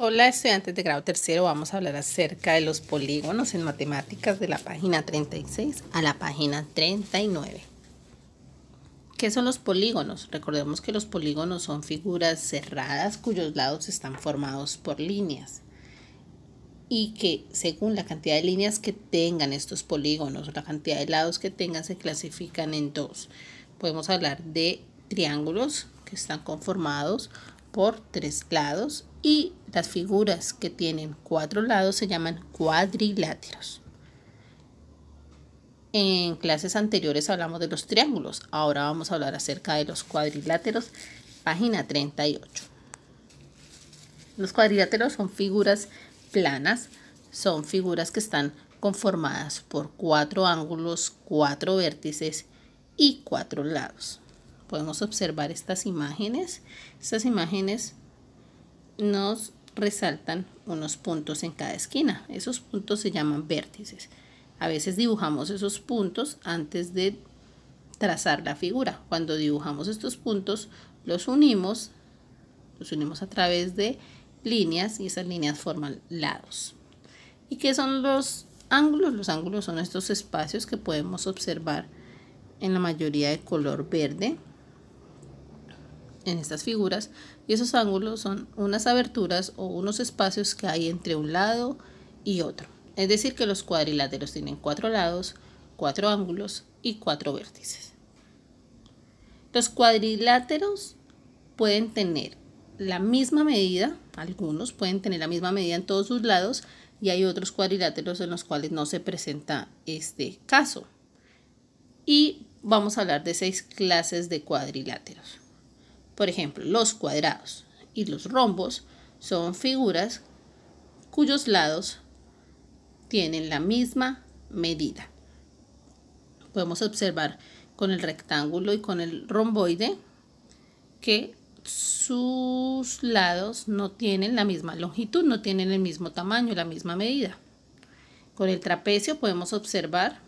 Hola estudiantes de grado tercero, vamos a hablar acerca de los polígonos en matemáticas de la página 36 a la página 39. ¿Qué son los polígonos? Recordemos que los polígonos son figuras cerradas cuyos lados están formados por líneas y que según la cantidad de líneas que tengan estos polígonos, o la cantidad de lados que tengan se clasifican en dos. Podemos hablar de triángulos que están conformados por tres lados y las figuras que tienen cuatro lados se llaman cuadriláteros. En clases anteriores hablamos de los triángulos, ahora vamos a hablar acerca de los cuadriláteros, página 38. Los cuadriláteros son figuras planas, son figuras que están conformadas por cuatro ángulos, cuatro vértices y cuatro lados. Podemos observar estas imágenes. Estas imágenes nos resaltan unos puntos en cada esquina. Esos puntos se llaman vértices. A veces dibujamos esos puntos antes de trazar la figura. Cuando dibujamos estos puntos, los unimos, los unimos a través de líneas y esas líneas forman lados. ¿Y qué son los ángulos? Los ángulos son estos espacios que podemos observar en la mayoría de color verde en estas figuras y esos ángulos son unas aberturas o unos espacios que hay entre un lado y otro. Es decir, que los cuadriláteros tienen cuatro lados, cuatro ángulos y cuatro vértices. Los cuadriláteros pueden tener la misma medida, algunos pueden tener la misma medida en todos sus lados y hay otros cuadriláteros en los cuales no se presenta este caso. Y vamos a hablar de seis clases de cuadriláteros. Por ejemplo, los cuadrados y los rombos son figuras cuyos lados tienen la misma medida. Podemos observar con el rectángulo y con el romboide que sus lados no tienen la misma longitud, no tienen el mismo tamaño, la misma medida. Con el trapecio podemos observar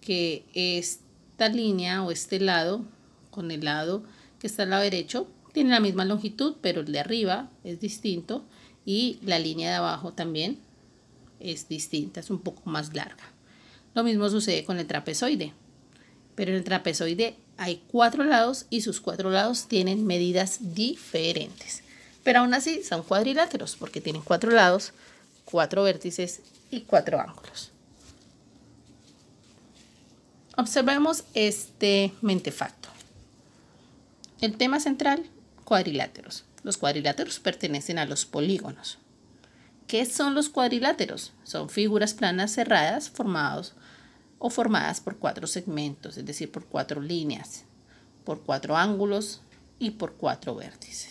que esta línea o este lado con el lado que está al lado derecho, tiene la misma longitud, pero el de arriba es distinto y la línea de abajo también es distinta, es un poco más larga. Lo mismo sucede con el trapezoide, pero en el trapezoide hay cuatro lados y sus cuatro lados tienen medidas diferentes. Pero aún así son cuadriláteros porque tienen cuatro lados, cuatro vértices y cuatro ángulos. Observemos este mentefacto. El tema central, cuadriláteros. Los cuadriláteros pertenecen a los polígonos. ¿Qué son los cuadriláteros? Son figuras planas cerradas formados o formadas por cuatro segmentos, es decir, por cuatro líneas, por cuatro ángulos y por cuatro vértices.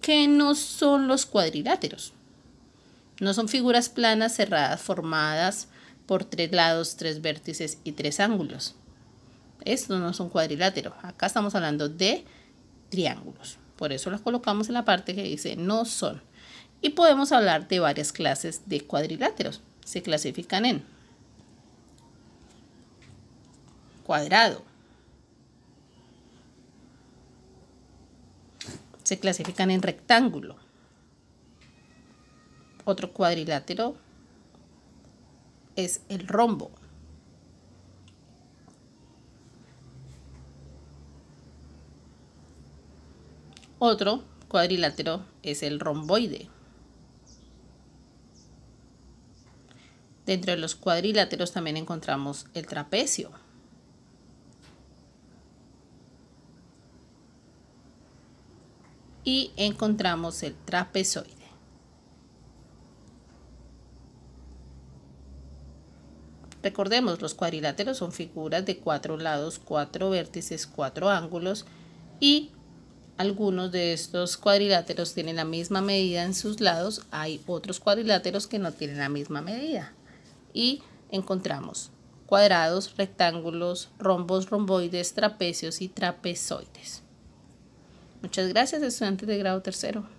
¿Qué no son los cuadriláteros? No son figuras planas cerradas formadas por tres lados, tres vértices y tres ángulos. Esto no son cuadriláteros. Acá estamos hablando de triángulos. Por eso los colocamos en la parte que dice no son. Y podemos hablar de varias clases de cuadriláteros. Se clasifican en cuadrado. Se clasifican en rectángulo. Otro cuadrilátero es el rombo. Otro cuadrilátero es el romboide. Dentro de los cuadriláteros también encontramos el trapecio. Y encontramos el trapezoide. Recordemos, los cuadriláteros son figuras de cuatro lados, cuatro vértices, cuatro ángulos y algunos de estos cuadriláteros tienen la misma medida en sus lados, hay otros cuadriláteros que no tienen la misma medida. Y encontramos cuadrados, rectángulos, rombos, romboides, trapecios y trapezoides. Muchas gracias estudiantes de grado tercero.